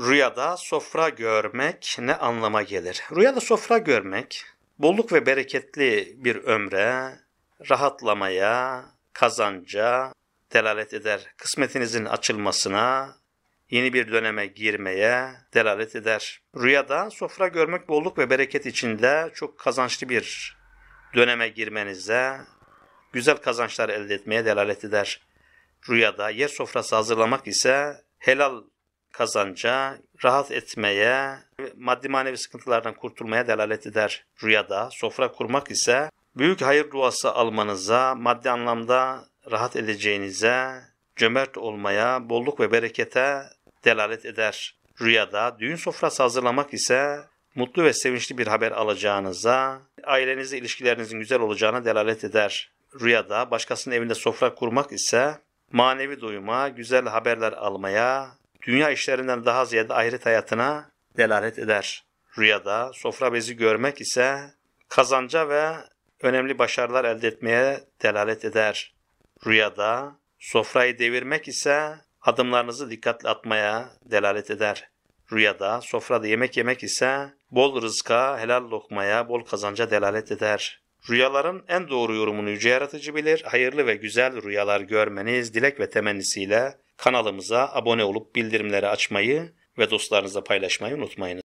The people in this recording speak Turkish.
Rüyada sofra görmek ne anlama gelir? Rüyada sofra görmek, bolluk ve bereketli bir ömre, rahatlamaya, kazanca delalet eder. Kısmetinizin açılmasına, yeni bir döneme girmeye delalet eder. Rüyada sofra görmek bolluk ve bereket içinde çok kazançlı bir döneme girmenize, güzel kazançlar elde etmeye delalet eder. Rüyada yer sofrası hazırlamak ise helal kazanca, rahat etmeye, maddi manevi sıkıntılardan kurtulmaya delalet eder rüyada. Sofra kurmak ise büyük hayır duası almanıza, maddi anlamda rahat edeceğinize, cömert olmaya, bolluk ve berekete delalet eder rüyada. Düğün sofrası hazırlamak ise mutlu ve sevinçli bir haber alacağınıza, ailenizle ilişkilerinizin güzel olacağına delalet eder rüyada. Başkasının evinde sofra kurmak ise manevi doyuma, güzel haberler almaya, dünya işlerinden daha ziyade ahiret hayatına delalet eder. Rüyada sofra bezi görmek ise kazanca ve önemli başarılar elde etmeye delalet eder. Rüyada sofrayı devirmek ise adımlarınızı dikkatli atmaya delalet eder. Rüyada sofrada yemek yemek ise bol rızka, helal lokmaya, bol kazanca delalet eder. Rüyaların en doğru yorumunu yüce yaratıcı bilir. Hayırlı ve güzel rüyalar görmeniz dilek ve temennisiyle Kanalımıza abone olup bildirimleri açmayı ve dostlarınızla paylaşmayı unutmayınız.